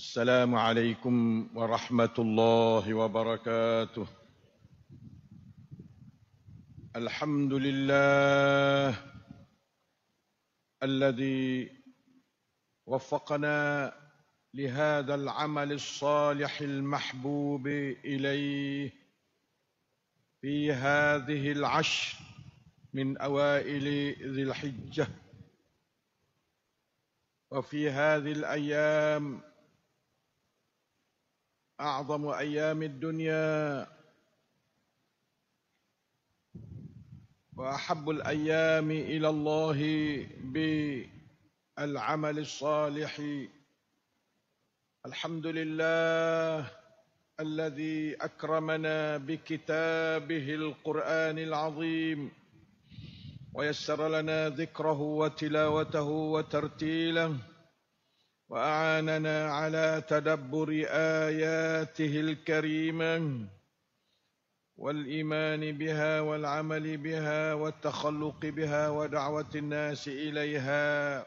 السلام عليكم ورحمة الله وبركاته الحمد لله الذي وفقنا لهذا العمل الصالح المحبوب إليه في هذه العشر من أوائل ذي الحجة وفي هذه الأيام أعظم أيام الدنيا وأحب الأيام إلى الله بالعمل الصالح الحمد لله الذي أكرمنا بكتابه القرآن العظيم ويسر لنا ذكره وتلاوته وترتيله وأعاننا على تدبر آياته الكريمة والإيمان بها والعمل بها والتخلق بها ودعوة الناس إليها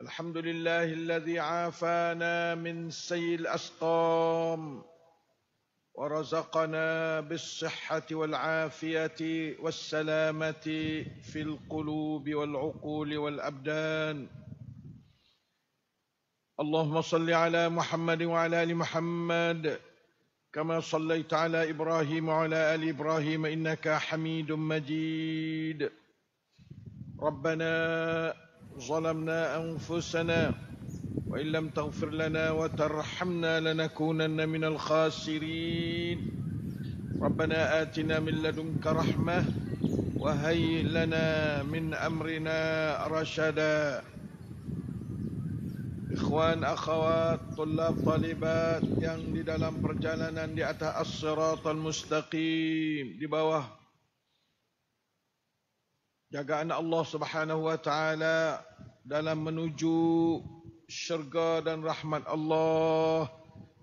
الحمد لله الذي عافانا من سي الأسقام ورزقنا بالصحة والعافية والسلامة في القلوب والعقول والأبدان اللهم صل على محمد وعلى ال محمد كما صليت على ابراهيم وعلى ال ابراهيم انك حميد مجيد ربنا ظلمنا انفسنا وان لم تغفر لنا وترحمنا لنكونن من الخاسرين ربنا اتنا من لدنك رحمه وهيئ لنا من امرنا رشدا Ikhwan, akhwat, tulab, talibat yang di dalam perjalanan di atas as al mustaqim, di bawah jagaan Allah Subhanahu wa taala dalam menuju syurga dan rahmat Allah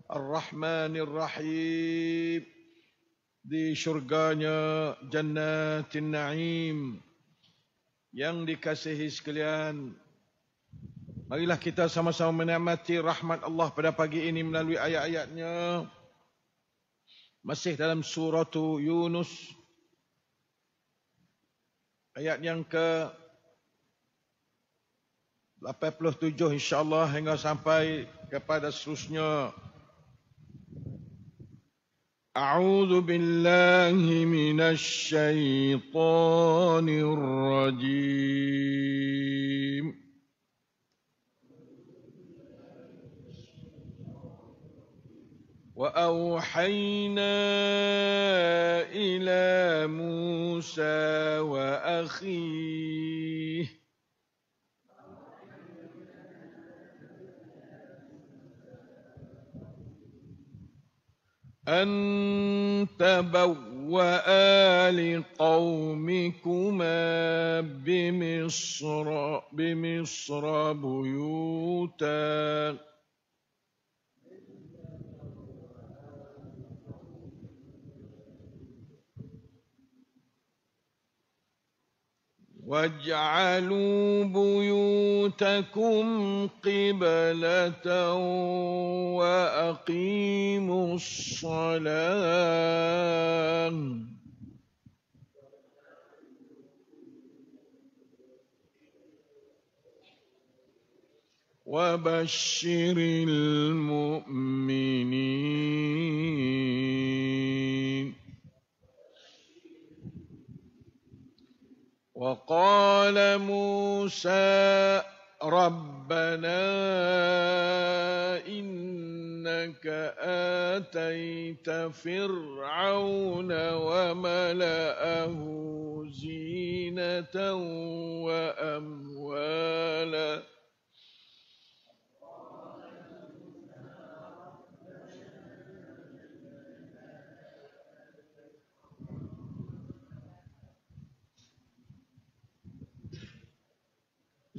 Ar-Rahmanir Rahim di syurganya Jannatin Naim yang dikasihi sekalian Marilah kita sama-sama menikmati rahmat Allah pada pagi ini melalui ayat-ayatnya. Masih dalam surah Yunus. Ayat yang ke 87 insyaAllah hingga sampai kepada seterusnya. A'udhu billahi minasyaitanirrajim. rajim. وأوحينا إلى موسى وأخيه أن تبوأ لقومكما بمصر بمصر بيوتاً واجعلوا بيوتكم قبلة وأقيموا الصلاة وبشر المؤمنين وقال موسى ربنا إنك آتيت فرعون وملأه زينة وأموالا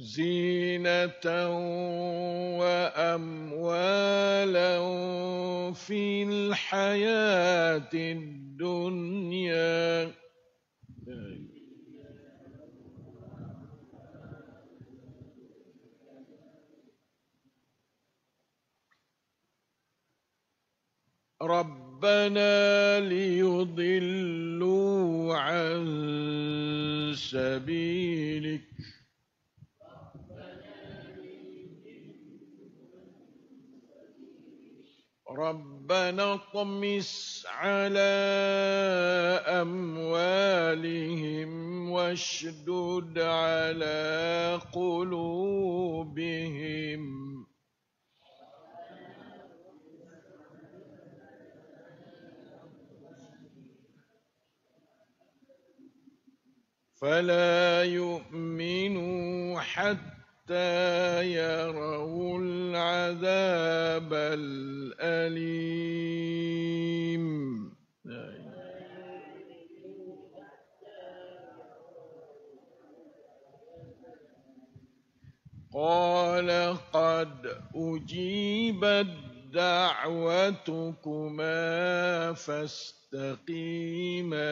زينة وأموالا في الحياة الدنيا ربنا ليضلوا عن سبيلك رَبَّنَا اطْمِسْ عَلَىٰ أَمْوَالِهِمْ وَاشْدُدْ عَلَىٰ قُلُوبِهِمْ فلا يؤمنوا حتى حَتَّى يَرَوْا الْعَذَابَ الْأَلِيمَ قال قد أجيبت دعوتكما فاستقيما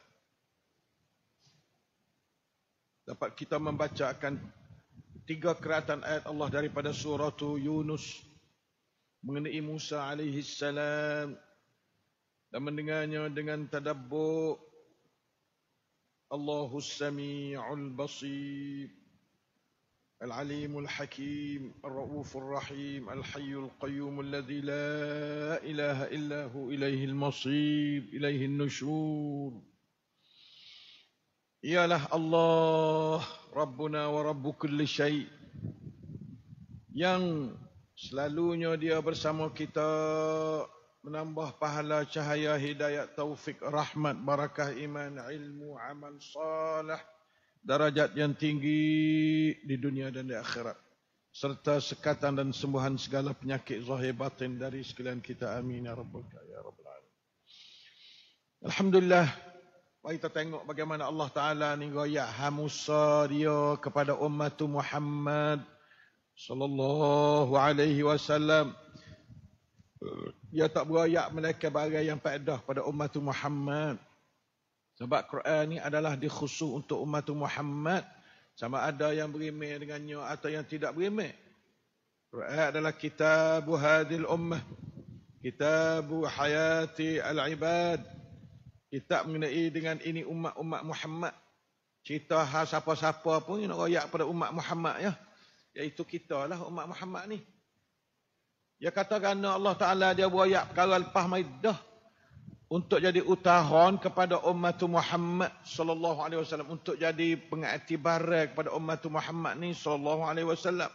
tempat kita membaca akan tiga keratan ayat Allah daripada surah Yunus mengenai Musa alaihi salam dan mendengarnya dengan tadabbur Allahu Samiul Basir Al Alimul Hakim Ar Raufur Rahim Al Hayyul Qayyum alladzi la ilaha illa hu ilaihi al masir ilaihi an nushur ialah Allah Rabbuna wa Rabbu kulli syai' yang selalunya dia bersama kita menambah pahala cahaya hidayat taufik rahmat barakah iman ilmu amal salah darajat yang tinggi di dunia dan di akhirat serta sekatan dan sembuhan segala penyakit zahir batin dari sekalian kita amin ya rabbal alamin ya rabbal alamin alhamdulillah Mari kita tengok bagaimana Allah Ta'ala ni royak hamusa dia kepada umat Muhammad sallallahu alaihi wasallam. Dia tak beroyak mereka bagai yang pedah pada umat Muhammad. Sebab Quran ni adalah dikhusus untuk umat Muhammad. Sama ada yang berimek dengannya atau yang tidak berimek. Quran adalah kitab hadil ummah. Kitab hayati al-ibad. Kita mengenai dengan ini umat-umat Muhammad cerita hal siapa-siapa pun yang nak royak pada umat Muhammad ya iaitu kita lah umat Muhammad ni dia kata kerana Allah Ta'ala dia beroyak perkara lepas maidah untuk jadi utahan kepada umat Muhammad sallallahu alaihi wasallam untuk jadi pengiktibaran kepada umat Muhammad ni sallallahu alaihi wasallam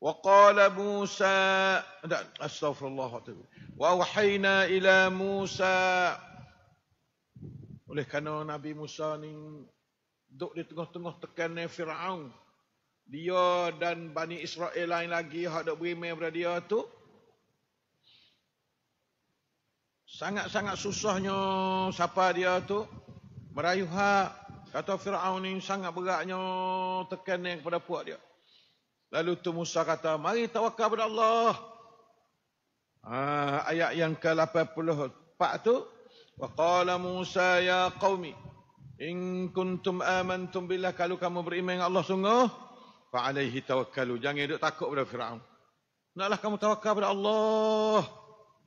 wa qala musa astaghfirullah wa wahayna ila musa oleh kerana Nabi Musa ni duduk di tengah-tengah tekan Fir'aun. Dia dan Bani Israel lain lagi yang ada berimai pada dia tu. Sangat-sangat susahnya siapa dia tu. Merayu hak. Kata Fir'aun ni sangat beratnya tekan kepada puak dia. Lalu tu Musa kata, mari tawakal kepada Allah. Ha, ayat yang ke-84 tu, وقال موسى يا قوم إن كنتم آمنتم بالله kalau kamu beriman dengan Allah sungguh fa alaihi tawakkalu jangan duk takut pada Firaun naklah kamu tawakal pada Allah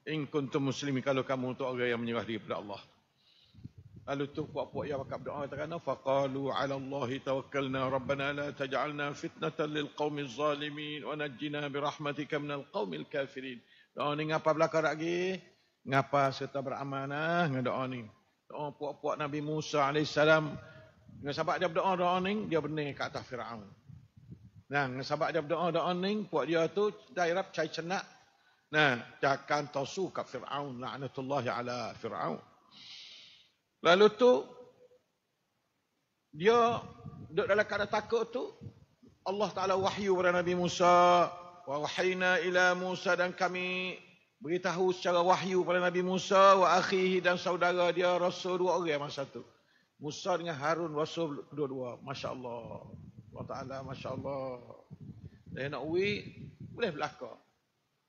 in kuntum muslimin kalau kamu tu orang yang menyerah diri pada Allah lalu tu puak-puak yang pakai berdoa kata kana fa qalu ala Allah tawakkalna rabbana la taj'alna fitnatan lil qaumiz zalimin wa najjina bi rahmatika minal qaumil kafirin Doa apa belakang ngapa serta beramanah ngadoa ni. Doa puak-puak Nabi Musa AS. Dengan sahabat dia berdoa doa ni, dia benih ke atas Fir'aun. Nah, dengan sahabat dia berdoa doa ni, puak dia tu dairab cai cenak. Nah, dia akan tosu ke Fir'aun. La'anatullahi ala Fir'aun. Lalu tu, dia duduk dalam keadaan takut tu, Allah Ta'ala wahyu kepada Nabi Musa. Wa wahyina ila Musa dan kami beritahu secara wahyu pada Nabi Musa wa akhihi dan saudara dia rasul dua orang masa tu. Musa dengan Harun rasul kedua-dua. Masya-Allah. Allah Taala masya-Allah. Dia nak ui boleh belaka.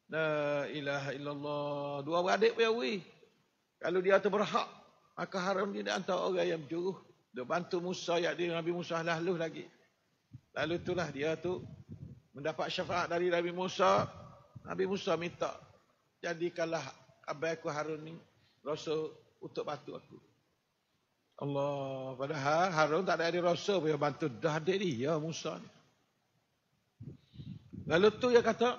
La ilaha illallah. Dua beradik pun ui. Kalau dia tu berhak, maka Harun dia hantar orang yang juruh dia bantu Musa yak dia Nabi Musa lalu lagi. Lalu itulah dia tu mendapat syafaat dari Nabi Musa. Nabi Musa minta jadikanlah abai aku Harun ni rasa untuk bantu aku. Allah, padahal Harun tak ada hari rasa punya bantu dah adik dia ya, Musa ni. Lalu tu dia kata,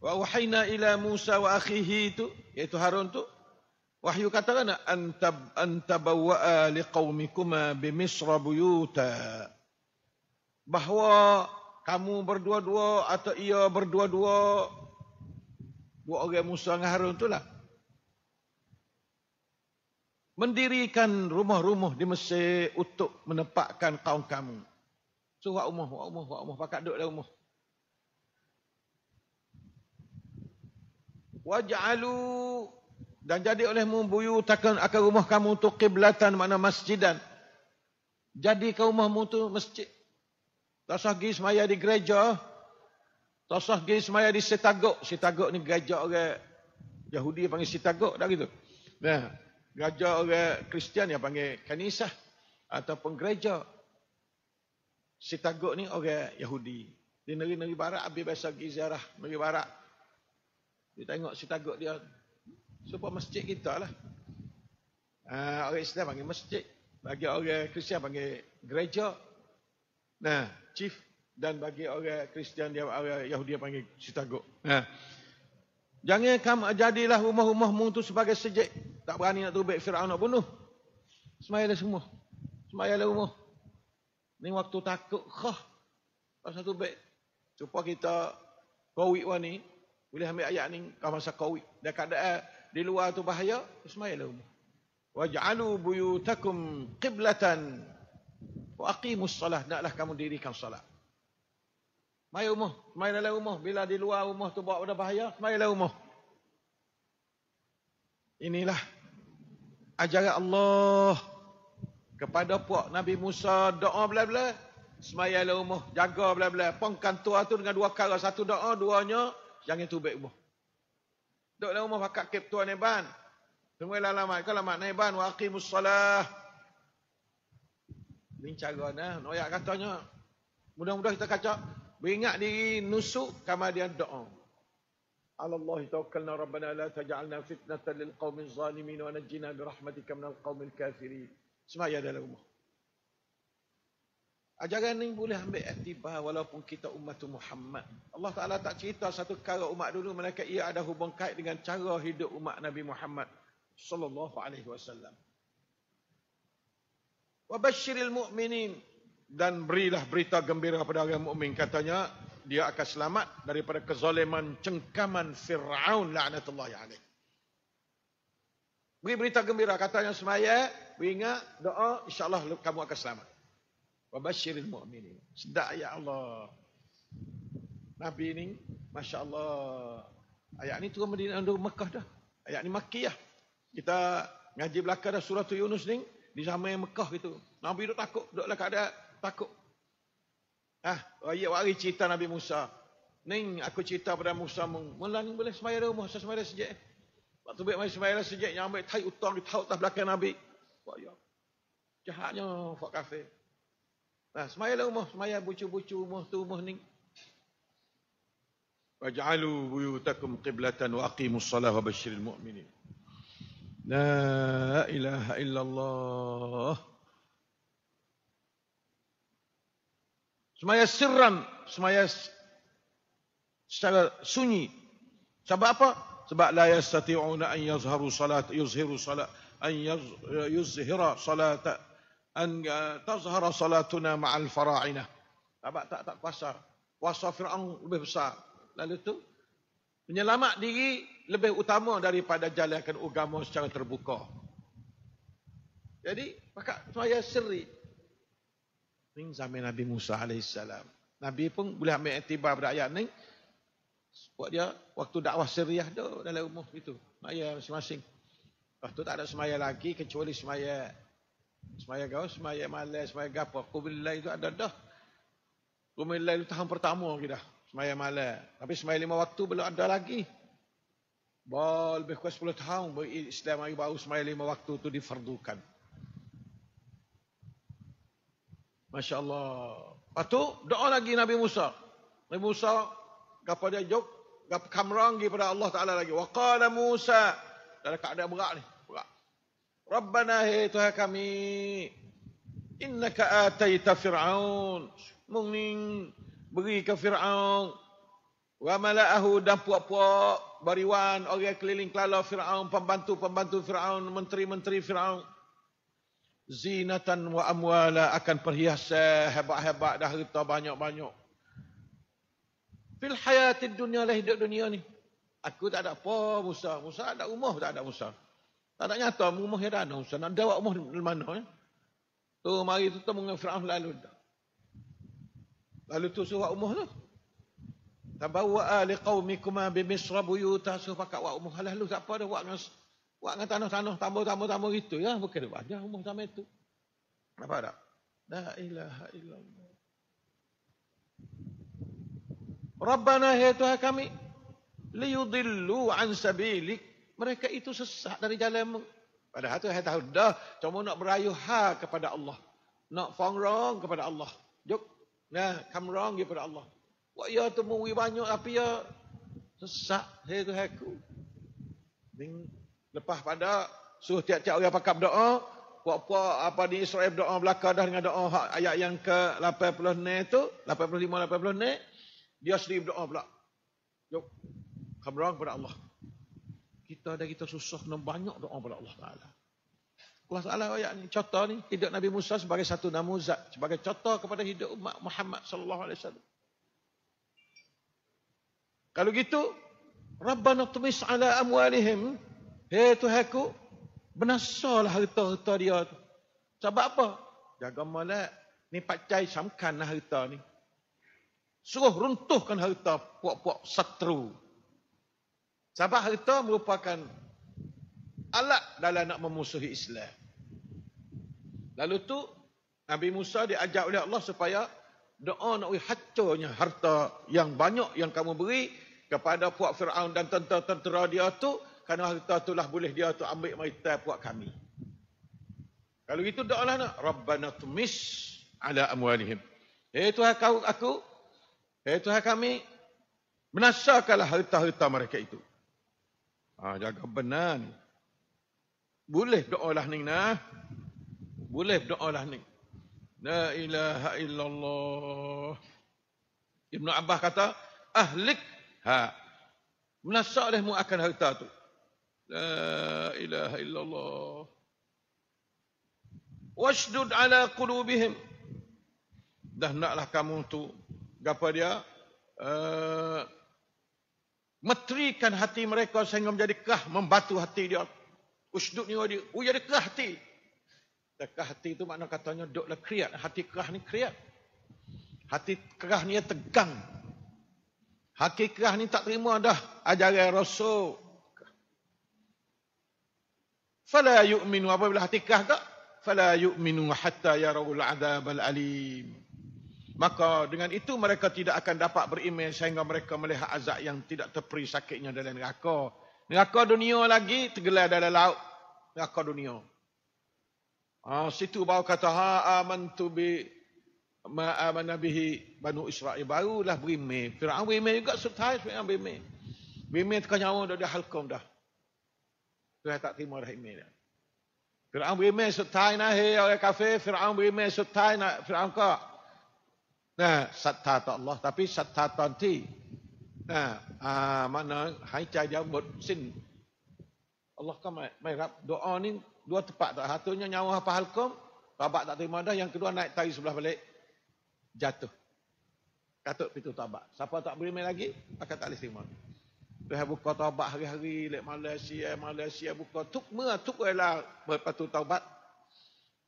wa wahina ila Musa wa akhihi tu, iaitu Harun tu, wahyu kata kan, antab, antabawa liqawmikuma bimisra buyuta. Bahawa kamu berdua-dua atau ia berdua-dua Buat orang Musa dengan Harun lah, Mendirikan rumah-rumah di Mesir untuk menempatkan kaum kamu. So, buat rumah, buat rumah, buat rumah. Pakat duduk dalam rumah. Waja'alu dan jadi oleh membuyu takkan akan rumah kamu tu kiblatan mana masjidan. Jadi kau rumahmu tu masjid. Tak sah pergi semaya di gereja. Tak usah pergi semaya di Sitagok. Sitagok ni gajah orang Yahudi panggil Sitagok dah gitu. Nah, gajah orang Kristian yang panggil kanisah ataupun gereja. Sitagok ni orang Yahudi. Di negeri-negeri barat habis biasa pergi ziarah negeri barat. Dia tengok Sitagok dia serupa masjid kita lah. Uh, orang Islam panggil masjid. Bagi orang Kristian panggil gereja. Nah, chief dan bagi orang Kristian dia orang Yahudi dia panggil sitagok. Ha. Ya. Jangan kamu jadilah rumah-rumahmu tu sebagai sejek. Tak berani nak tubik Firaun nak bunuh. Semayalah semua. Semayalah rumah. Ni waktu takut khah. Pasal tu tubik. Supaya kita COVID ni boleh ambil ayat ni kalau masa COVID. Dia keadaan eh, di luar tu bahaya, semayalah rumah. Waj'alu buyutakum qiblatan wa aqimus salah. Naklah kamu dirikan salat. Mai rumah, mai dalam rumah. Bila di luar rumah tu buat pada bahaya, mai dalam rumah. Inilah ajaran Allah kepada puak Nabi Musa doa bla-bla. Semayal dalam rumah, jaga bla-bla. Pongkan tua tu dengan dua kara, satu doa, duanya jangan tubik rumah. Duduk dalam rumah pakat kep tua neban. Semua lama kalau mak neban wa aqimus solah. Ini cara nah, noyak katanya. Mudah-mudah kita kacau. Beringat diri nusuk kemudian doa. Allahu tawakkalna rabbana la taj'alna fitnatan lil qaumiz zalimin wa najjina bi rahmatika minal qaumil kafirin. Semua ya dalam rumah. Ajaran ini boleh ambil aktibah walaupun kita umat Muhammad. Allah Ta'ala tak cerita satu kala umat dulu. Mereka ia ada hubung kait dengan cara hidup umat Nabi Muhammad. Sallallahu alaihi wasallam. Wabashiril mu'minin dan berilah berita gembira kepada orang mukmin katanya dia akan selamat daripada kezaliman cengkaman Firaun laknatullah ya alaih. Beri berita gembira katanya semaya, ingat doa insyaallah kamu akan selamat. Wabashiril mu'minin. Sedap ya Allah. Nabi ini, Masya Ayat ini turun Madinah dan Mekah dah. Ayat ini makiyah. Kita ngaji belakang dah surah Yunus ni. Di zaman Mekah gitu. Nabi duduk takut. Duduklah ada takut. Ah, ayat wari cerita Nabi Musa. Ning aku cerita pada Musa mung, mulan boleh sembahyang rumah saya sembahyang sejak. Waktu baik mai sembahyang sejak yang ambil tai utang di tahu tah belakang Nabi. Wah ya. Jahatnya fak kafe. Nah, sembahyang rumah sembahyang bucu-bucu rumah tu rumah ning. Waj'alu buyutakum qiblatan wa aqimus salata wa basyiril mu'minin. La ilaha illallah. semaya sirran, semaya secara sunyi. Sebab apa? Sebab la yastati'una an yazharu salat yuzhiru salat an yuzhira salat an uh, tazhara salatuna ma'al fara'ina. Sebab tak tak kuasa. Kuasa Firaun lebih besar. Lalu tu menyelamat diri lebih utama daripada jalankan agama secara terbuka. Jadi, pakak semaya sirri. Ning zaman Nabi Musa AS. Nabi pun boleh ambil aktibar pada ayat ni. Sebab dia waktu dakwah seriah tu dalam umur itu. Maya masing-masing. Lepas tu tak ada semaya lagi kecuali semaya. Semaya gaul, semaya malai, semaya gapo. Kumilai itu ada dah. Kumilai itu tahun pertama lagi dah. Semaya malai. Tapi semaya lima waktu belum ada lagi. Bah, lebih kurang 10 tahun Islam hari baru semaya lima waktu itu difardukan. Masya Allah. Lepas tu, doa lagi Nabi Musa. Nabi Musa, kapal dia jauh. Gap kamrang lagi pada Allah Ta'ala lagi. Wa qala Musa. Dalam keadaan berat ni. Berat. Rabbana hei Tuhan kami. Innaka ataita Fir'aun. Mungning beri ke Fir'aun. Wa mala'ahu dan puak-puak. Bariwan orang keliling kelala Fir'aun. Pembantu-pembantu Fir'aun. Menteri-menteri Fir'aun. Menteri menteri firaun zinatan wa amwala akan perhiasan hebat-hebat dah harta banyak-banyak. Fil hayati dunia leh hidup dunia ni. Aku tak ada apa Musa. Musa ada rumah tak ada Musa. Tak ada nyata rumah yang ada Musa. Nak dawak rumah di mana ya. Tu mari tu temu dengan Fir'aun lalu. Lalu tu suruh rumah tu. Tabawa'a liqawmikuma bimisra buyuta. Suruh pakat wak rumah. Lalu tak apa dah wak dengan Buat dengan tanah-tanah, tambah-tambah-tambah gitu ya. Bukan dia ada rumah sama itu. Nampak tak? La ilaha illallah. Rabbana ya Tuhan kami. Liudillu an sabilik. Mereka itu sesak dari jalanmu. Padahal tu saya tahu dah. Cuma nak berayuha kepada Allah. Nak fongrong kepada Allah. Juk. Nah, come kepada Allah. Wah ya temui banyak api ya. sesak, Hei tu aku. Bingung. Lepas pada suruh tiap-tiap orang pakap doa, apa apa di Israel doa belaka dah dengan doa ayat yang ke 86 tu, 85 86 dia sendiri berdoa pula. Jom. Kamrang pada Allah. Kita dah kita susah kena banyak doa pada Allah Taala. Kuasa Allah ayat ni contoh ni hidup Nabi Musa sebagai satu nama zat sebagai contoh kepada hidup umat Muhammad sallallahu alaihi wasallam. Kalau gitu Rabbana tumis ala amwalihim Hei aku benasalah harta-harta dia tu. Sebab apa? Jaga malak. Ni pacai samkan lah harta ni. Suruh runtuhkan harta puak-puak satru. Sebab harta merupakan alat dalam nak memusuhi Islam. Lalu tu Nabi Musa diajak oleh Allah supaya doa nak hacurnya harta yang banyak yang kamu beri kepada puak Fir'aun dan tentera-tentera dia tu kerana harta itulah boleh dia tu ambil maitai buat kami. Kalau itu doalah nak. Rabbana tumis ala amwalihim. Hei Tuhan kau aku. Hei Tuhan kami. Menasakanlah harta-harta mereka itu. Ha, jaga benar ni. Boleh doalah ni nah. Boleh doalah ni. La ilaha illallah. Ibn Abbas kata, ahlik ha. Menasak dah mu akan harta tu. لا إله إلا الله واشدد على قلوبهم dah naklah kamu tu gapa dia uh, metrikan hati mereka sehingga menjadi kah membatu hati dia usdud ni dia uya oh, dia kah hati kah hati tu makna katanya duklah kriat hati kah ni kriat hati kah ni tegang Hakikah ni tak terima dah ajaran rasul fala yu'minu apabila hati kagak fala yu'minu hatta yarawul adzabal alim maka dengan itu mereka tidak akan dapat beriman sehingga mereka melihat azab yang tidak terperi sakitnya dalam neraka neraka dunia lagi tergelar dalam laut neraka dunia ah situ bau kata ha amantu bi ma amana bihi banu israil barulah beriman firaun beriman juga sultan beriman beriman tekan nyawa dah halkom dah Tuhan tak terima dah email dia. Fir'aun berimeh setai nah, hei orang kafir. Fir'aun berimeh setai nah, Fir'aun kak. Nah, satta tak Allah. Tapi satta tanti. Nah, aa, ah, makna hai cah dia buat sin. Allah kan mai, mai rap. Doa ni dua tepat tak. Satunya nyawa apa halkum. Tabak tak terima dah. Yang kedua naik tari sebelah balik. Jatuh. Katuk pintu tabak. Siapa tak berimeh lagi, akan tak boleh terima. Dia buka taubat hari-hari lek Malaysia, Malaysia buka tuk mea tuk ela berpatu taubat.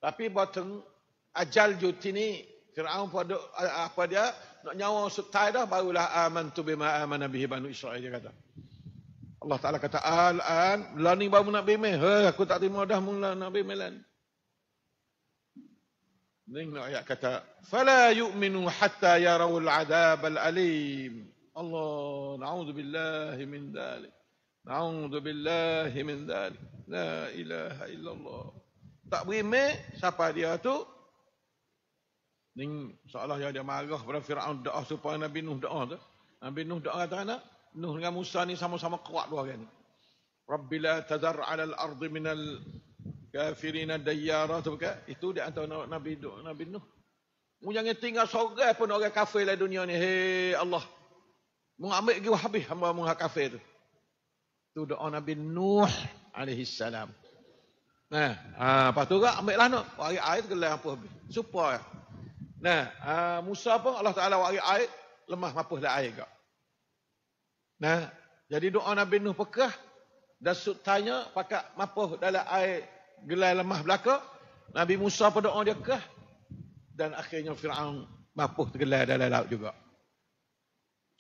Tapi boteng ajal juti ni Firaun pada apa dia nak nyawa sutai dah barulah aman tu bima aman bihi banu Israel dia kata. Allah Taala kata al an lani baru nak bima. Ha aku tak terima dah mula nak bime lan. Ning ayat kata fala yu'minu hatta yarawul adab al alim. Allah, نعوذ min من ذلك min بالله la ذلك illallah. اله الا الله siapa dia tu Ning seolah yang dia marah pada Firaun doa supaya Nabi Nuh doa tu Nabi Nuh doa kata anak Nuh dengan Musa ni sama-sama kuat dua kan Rabbi la tazar ala al-ardi min al-kafirina dayyara tu ke? itu dia antara Nabi Nabi Nuh Mu jangan tinggal seorang pun orang kafir dalam dunia ni. Hei Allah, mengambil lagi habis hamba mengha kafir tu. Tu doa Nabi Nuh alaihi salam. Nah, ha, lepas tu gak ambil lah nak no. air air gelai apa habis. Supaya. Nah, ha, Musa pun Allah Taala wari air lemah mampus dah air gak. Lah nah, jadi doa Nabi Nuh pekah dan sut tanya pakak mampus dalam air gelai lemah belaka. Nabi Musa pada doa dia kah dan akhirnya Firaun mampus tergelar dalam laut juga.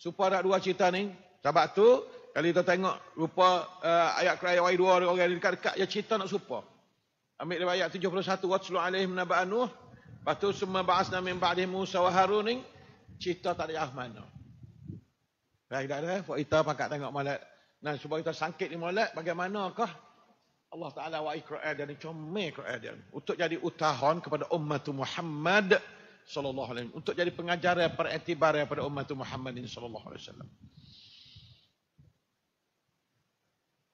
Supaya nak dua cerita ni. Sebab tu, kalau kita tengok rupa uh, ayat kerai ayat dua orang yang dekat-dekat, ya cerita nak supa. Ambil dari ayat 71, Watslu alaih menaba'an Nuh. Lepas tu, semua ba'as nama yang ba'adih Musa wa Harun ni, cerita tak ada yang mana. Baik, tak ada. Eh? Buat kita pakat tengok malat. Nah, supaya kita sangkit ni malat, bagaimanakah Allah Ta'ala wa'i kera'adian ni, comel kera'adian. Untuk jadi utahan kepada ummatu Muhammad sallallahu alaihi untuk jadi pengajar yang beretibar kepada umat Muhammad sallallahu alaihi wasallam.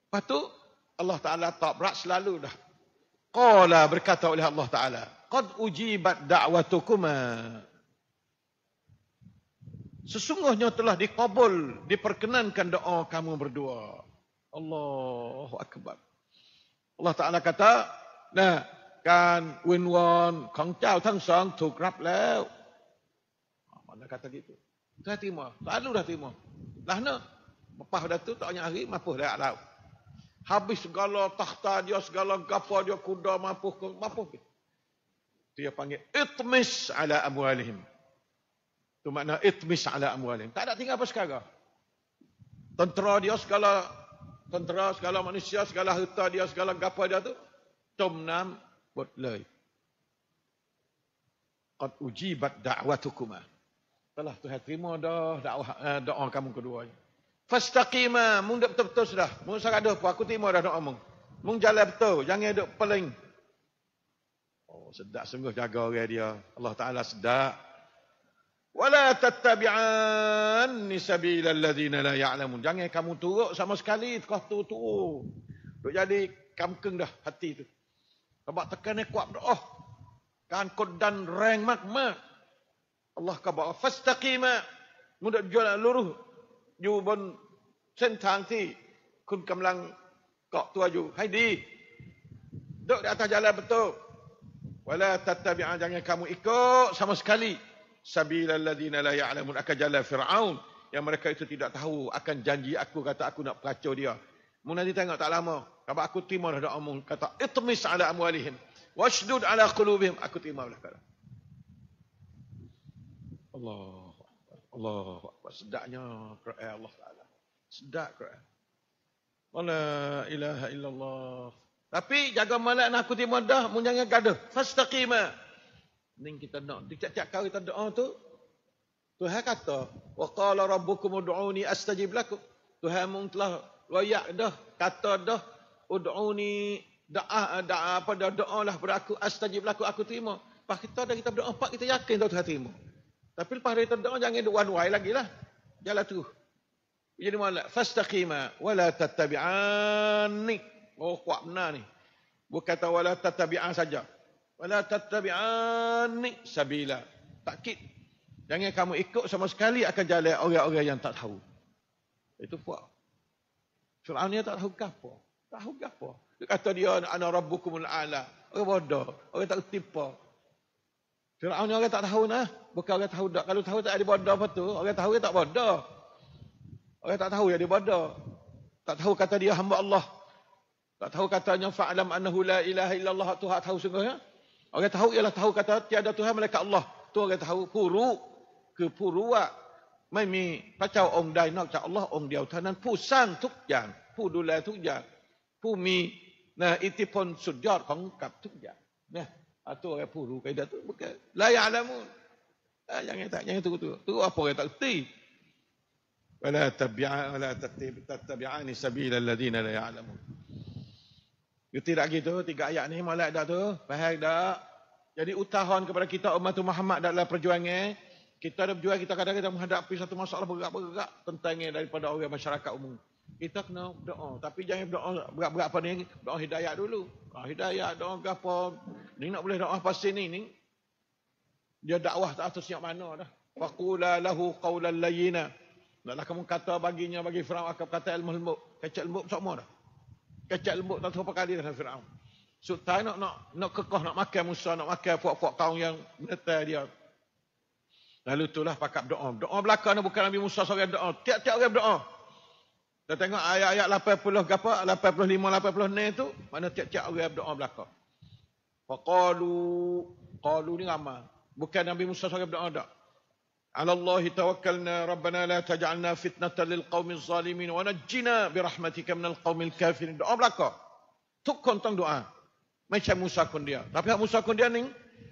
Lepas Allah Taala tak berat selalu dah. Qala berkata oleh Allah Taala, qad ujibat da'watukuma. Sesungguhnya telah dikabul, diperkenankan doa kamu berdua. Allahu akbar. Allah Taala kata, nah การวินวอนของเจ้าทั้งสองถูกรับแล้วมันคิท่าทีมอท่านูดาทีมอลานะมาพดัตุตอนยาฮีมาพูดได้แล้ว habis segala tahta dia segala gafa dia kuda mampu mampu dia panggil itmis ala amwalihim itu ada tinggal apa sekarang dia segala tentera segala manusia segala harta dia segala gafa dia tu ดเลยกอดอุจีบัดด่าวะทุกุมะตลอดตัวให้ทิมอดอด่าวะด่าองคำมุกด้วยฟัสตะกีมะมุงเด็บเต็มๆสุดามุงสักดูพวกคุณทิมอดอด่าองมุงจัลเล็บโตยังเงดุเพลิงโอ้สุดาสงบจักรเรียอัลลอฮฺตาลาสุดา ولا تتبعان سبيل الذين لا يعلمون jangan kamu turuk sama sekali kau tu tu dok jadi kamkeng dah hati tu sebab tekan kuat doa. Oh, kan kod dan reng mak mak. Allah ka bawa fastaqima. Mudah jual luruh. Ju bun sen tang ti. Kun kamlang kok tua ju. Hai di. Duk di atas jalan betul. Wala tatabi'a jangan kamu ikut sama sekali. Sabila alladina la ya'lamun akan jalan Fir'aun. Yang mereka itu tidak tahu akan janji aku kata aku nak pelacau dia. Mu nanti tengok tak lama. Kalau aku timur dah doa kata itmis ala amwalihim washdud ala qulubihim aku timur dah kata. Allah Allah sedaknya kerana Allah Taala. Sedak kerana. Wala ilaha illallah. Tapi jaga malak nak aku timur dah mun jangan gaduh. Fastaqima. Ni kita nak dicak-cak kau kita doa tu. Tuhan kata, wa qala rabbukum ud'uni astajib lakum. Tuhan mung telah wayak dah, kata dah, ud'uni doa eh, da, apa doa doa lah beraku astajib laku aku terima pak kita dah kita berdoa pak kita yakin tuan-tuan terima tapi lepas hari terdoa jangan dua lagi lah jalan tu jadi mana fastaqima wala tattabi'ani oh kuat benar ni bukan kata wala tattabi'an saja wala tattabi'ani sabila takkit jangan kamu ikut sama sekali akan jalan orang-orang yang tak tahu itu puak Surah ni tak tahu ke Tahu ke apa? Dia kata dia ana rabbukumul ala. Orang bodoh. Orang tak reti apa. Firaun ni orang tak tahu nak. Bukan orang tahu tak. Kalau tahu tak ada bodoh apa tu? Orang tahu dia tak bodoh. Orang tak tahu ya dia bodoh. Tak tahu kata dia hamba Allah. Tak tahu katanya fa'lam annahu la ilaha illallah Tuhan tahu sungguhnya. Orang tahu ialah tahu kata tiada Tuhan melainkan Allah. Tu orang tahu puru ke purua. Mai mi pacau ong dai nak cak Allah ong dia tanan pusang tuk jang, pu dulai tuk jang. ผู้มีนะอิทธิพลสุดยอดของกับทุกอย่างนะตัวผู้รู้ใครเดือดแล้วอย่างนั้นมันอย่างนี้ตัอย่างนี้ตัวตัวตัวพวกเราตี ولا تبع ولا تتبعني سبيل الذين لا يعلمون. Itu tidak gitu, tiga ayat ni malak dah tu, bahag dah. Jadi utahon kepada kita umat Muhammad dalam perjuangan, kita ada kita kadang-kadang menghadapi satu masalah bergerak-bergerak tentangnya daripada masyarakat umum kita kena doa, Tapi jangan berdoa berat-berat apa ni, doa hidayah dulu. Ha, hidayah, doa gapo, ni nak boleh doa pasal ini ini. Dia dakwah tak atas siap mana dah. Faqula lahu qawlan layyina. Dahlah kamu kata baginya bagi Firaun akan kata ilmu lembut. Kecak lembut semua dah. Kecak lembut tak tahu apa kali dah Firaun. Sultan nak nak nak kekoh nak makan Musa nak makan puak-puak kaum yang menetai dia. Lalu itulah pakat doa. Doa belakang. ni bukan Nabi Musa seorang doa. Tiap-tiap orang berdoa. Dah tengok ayat-ayat 80 gapa 85 86 tu mana tiap-tiap orang berdoa belaka. Faqalu qalu ni ngama Bukan Nabi Musa saja berdoa dak. Alallahi tawakkalna rabbana la taj'alna fitnatan lilqaumiz zalimin wa najjina bi rahmatika minal qaumil kafirin. Doa belaka. Tu kontong doa. Macam Musa kun dia. Tapi Musa kun dia ni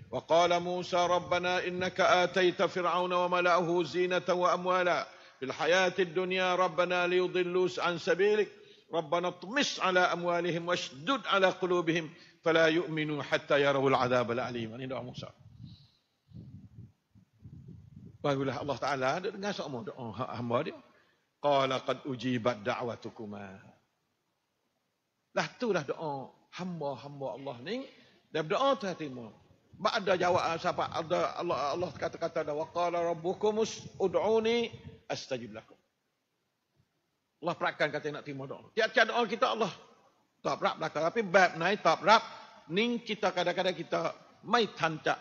وقال موسى ربنا إنك آتيت فرعون وملأه زينة وأموالا في الحياة الدنيا ربنا ليضلوا عن سبيلك ربنا اطمس على أموالهم واشدد على قلوبهم فلا يؤمنوا حتى يروا العذاب الأليم أنا موسى بقول الله تعالى الناس أمور قال قد أجيبت دعوتكما لا تولى دعاء هم هم الله نين دعاء تهتم بعد جواء سبا الله الله كتب كتب وقال ربكم ادعوني astajib lakum. Allah perakan kata nak terima doa. Tiap-tiap doa kita Allah tak rap belakang. Tapi bab naik tak rap. Ning kita kadang-kadang kita mai tanda.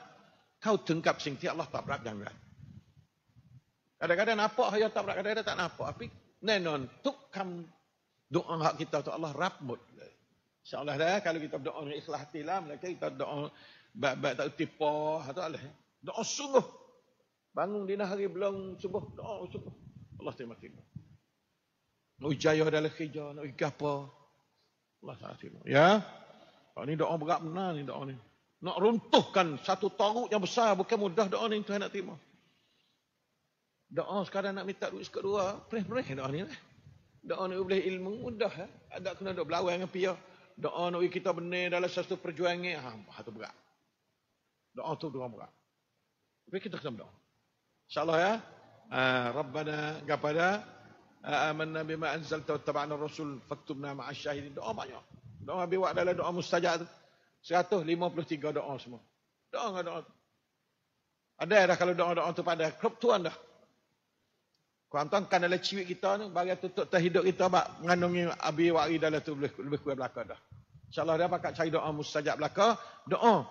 Kau tengkap sing ti Allah tak rap dan rap. Kadang-kadang apa? saya tak rap. Kadang-kadang tak nampak. Tapi nenon tukam doa hak kita tu Allah rap rapmut. InsyaAllah dah kalau kita doa dengan ikhlas hati lah. Mereka kita doa bab-bab tak utipah. Eh. Doa sungguh. Bangun dina hari belum subuh, doa oh, subuh. Allah terima tiba. Nak ujaya dalam kerja, nak ujaya Allah terima tiba. Ya. Oh, ini doa berat benar ni doa ni. Nak runtuhkan satu taruk yang besar. Bukan mudah doa ni Tuhan nak terima. Doa sekarang nak minta duit sekat dua. Perih-perih doa ni lah. Doa ni boleh ilmu mudah. Eh? Ada kena duk belawai dengan pia. Doa ni kita benar dalam satu perjuangan. Ha, ah, itu berat. Doa tu doa berat. Tapi kita kena berdoa. InsyaAllah ya. Ah, Rabbana gapada, ah, amanna bima anzalta wa taba'na rasul faktubna ma'as syahidin. Doa banyak. Doa Habib Wak adalah doa mustajab tu. 153 doa semua. Doa dengan doa Ada dah kalau doa-doa tu pada klub tuan dah. Kuantan kan dalam ciwik kita ni, bagi tutup terhidup kita, bak, mengandungi abi wa'i dalam tu lebih, lebih kuat belaka dah. InsyaAllah dia bakal cari doa mustajab belaka, Doa.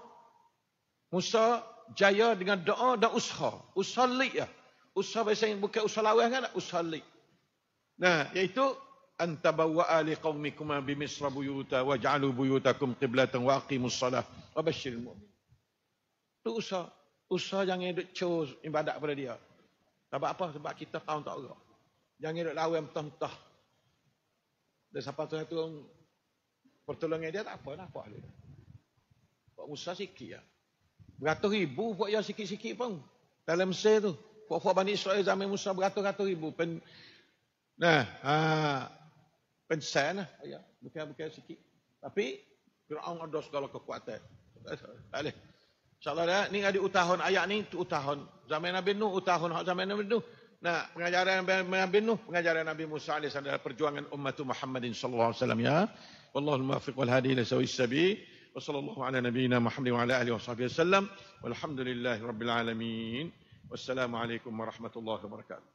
Musa jaya dengan doa dan usha. Usalli ya. Usha bahasa yang bukan usalawih kan? Usalli. Nah, iaitu anta bawa'a ali qaumikum bi misra buyuta waj'alu buyutakum qiblatan wa aqimus salah wa basyiril mu'min. Tu usha. Usha jangan duk cus ibadat pada dia. Sebab apa? Sebab kita kaum tak gerak. Jangan duk lawan mentah-mentah. Dan siapa tu satu pertolongan dia tak apa, nak lah, nampak dia. Pak Musa sikit lah. Ya. Beratus ribu buat yang sikit-sikit pun. Dalam Mesir tu. Puak-puak Bani Israel zaman Musa beratus-ratus ribu. Pen... Nah, ah, ha, pensel lah. Oh, ya. Bukan-bukan sikit. Tapi, Fir'aun ada segala kekuatan. Alih. InsyaAllah dah. Ni ada utahun ayat ni, tu utahun. Zaman Nabi Nuh, utahun hak zaman Nabi Nuh. Nah, pengajaran Nabi Nuh, pengajaran Nabi Musa alaihissalam adalah perjuangan umat Muhammadin sallallahu alaihi wasallam ya. Wallahul muwaffiq wal hadi ila sabil. وصلى الله على نبينا محمد وعلى اله وصحبه وسلم والحمد لله رب العالمين والسلام عليكم ورحمه الله وبركاته